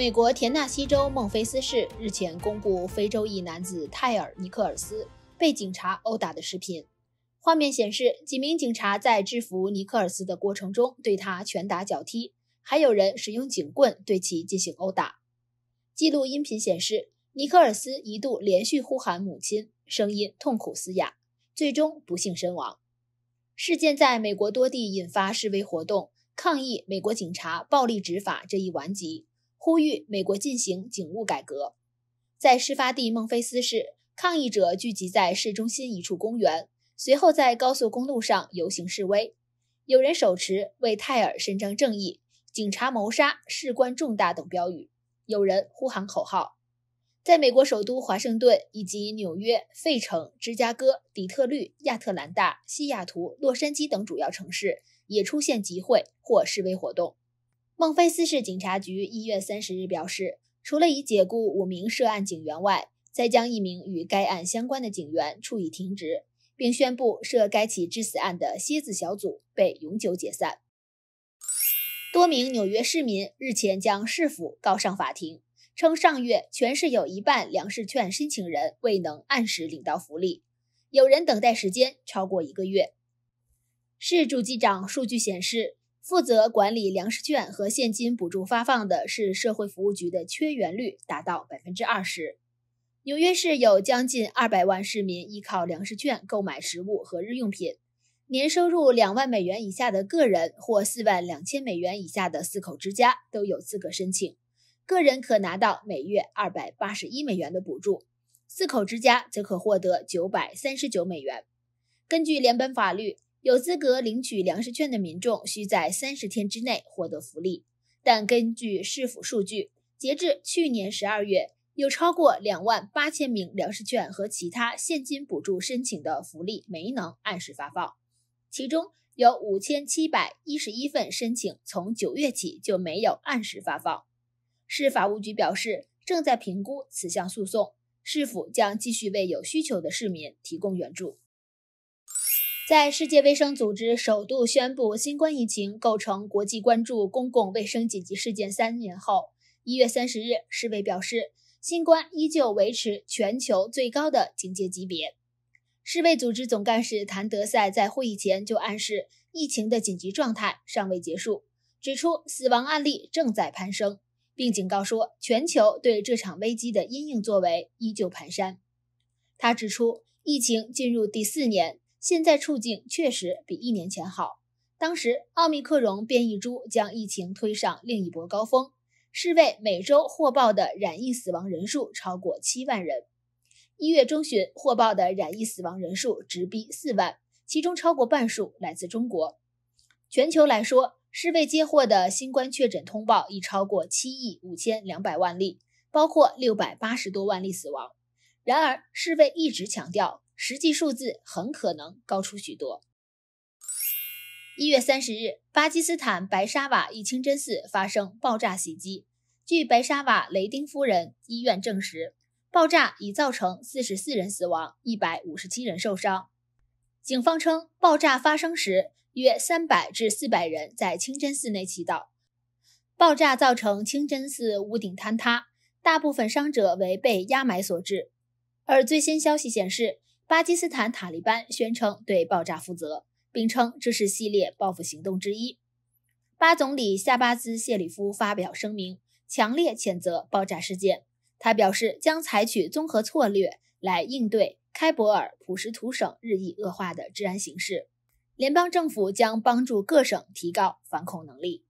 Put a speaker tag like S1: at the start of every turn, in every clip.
S1: 美国田纳西州孟菲斯市日前公布非洲裔男子泰尔·尼克尔斯被警察殴打的视频。画面显示，几名警察在制服尼克尔斯的过程中对他拳打脚踢，还有人使用警棍对其进行殴打。记录音频显示，尼克尔斯一度连续呼喊母亲，声音痛苦嘶哑，最终不幸身亡。事件在美国多地引发示威活动，抗议美国警察暴力执法这一顽疾。呼吁美国进行警务改革。在事发地孟菲斯市，抗议者聚集在市中心一处公园，随后在高速公路上游行示威。有人手持“为泰尔伸张正义，警察谋杀事关重大”等标语，有人呼喊口号。在美国首都华盛顿以及纽约、费城、芝加哥、底特律、亚特兰大、西雅图、洛杉矶等主要城市，也出现集会或示威活动。孟菲斯市警察局一月三十日表示，除了已解雇五名涉案警员外，再将一名与该案相关的警员处以停职，并宣布涉该起致死案的蝎子小组被永久解散。多名纽约市民日前将市府告上法庭，称上月全市有一半粮食券申请人未能按时领到福利，有人等待时间超过一个月。市主机长数据显示。负责管理粮食券和现金补助发放的是社会服务局的缺员率达到百分之二十。纽约市有将近二百万市民依靠粮食券购买食物和日用品。年收入两万美元以下的个人或四万两千美元以下的四口之家都有资格申请。个人可拿到每月二百八十一美元的补助，四口之家则可获得九百三十九美元。根据联邦法律。有资格领取粮食券的民众需在三十天之内获得福利，但根据市府数据，截至去年十二月，有超过两万八千名粮食券和其他现金补助申请的福利没能按时发放，其中有五千七百一十一份申请从九月起就没有按时发放。市法务局表示，正在评估此项诉讼，市府将继续为有需求的市民提供援助。在世界卫生组织首度宣布新冠疫情构成国际关注公共卫生紧急事件三年后，一月三十日，世卫表示，新冠依旧维持全球最高的警戒级别。世卫组织总干事谭德赛在会议前就暗示，疫情的紧急状态尚未结束，指出死亡案例正在攀升，并警告说，全球对这场危机的应影作为依旧蹒跚。他指出，疫情进入第四年。现在处境确实比一年前好。当时奥密克戎变异株将疫情推上另一波高峰，世卫每周获报的染疫死亡人数超过七万人。一月中旬获报的染疫死亡人数直逼四万，其中超过半数来自中国。全球来说，世卫接获的新冠确诊通报已超过七亿五千两百万例，包括六百八十多万例死亡。然而，世卫一直强调。实际数字很可能高出许多。一月三十日，巴基斯坦白沙瓦一清真寺发生爆炸袭击。据白沙瓦雷丁夫人医院证实，爆炸已造成四十四人死亡，一百五十七人受伤。警方称，爆炸发生时约三百至四百人在清真寺内祈祷。爆炸造成清真寺屋顶坍塌，大部分伤者为被压埋所致。而最新消息显示，巴基斯坦塔利班宣称对爆炸负责，并称这是系列报复行动之一。巴总理夏巴兹谢里夫发表声明，强烈谴责爆炸事件。他表示将采取综合策略来应对开伯尔普什图省日益恶化的治安形势。联邦政府将帮助各省提高反恐能力。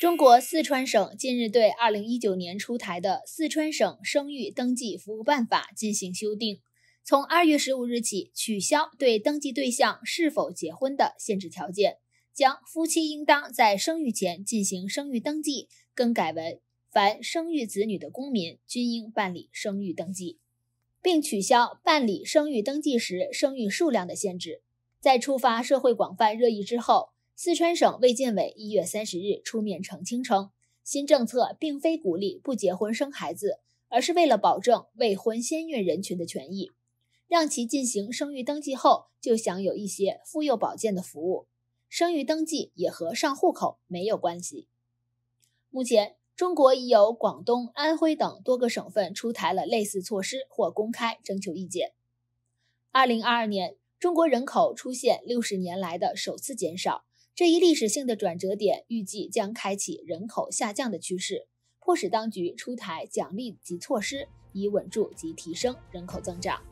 S1: 中国四川省近日对2019年出台的《四川省生育登记服务办法》进行修订。从二月十五日起，取消对登记对象是否结婚的限制条件，将夫妻应当在生育前进行生育登记，更改为凡生育子女的公民均应办理生育登记，并取消办理生育登记时生育数量的限制。在触发社会广泛热议之后，四川省卫健委一月三十日出面澄清称，新政策并非鼓励不结婚生孩子，而是为了保证未婚先孕人群的权益。让其进行生育登记后，就享有一些妇幼保健的服务。生育登记也和上户口没有关系。目前，中国已有广东、安徽等多个省份出台了类似措施或公开征求意见。二零二二年，中国人口出现六十年来的首次减少，这一历史性的转折点预计将开启人口下降的趋势，迫使当局出台奖励及措施以稳住及提升人口增长。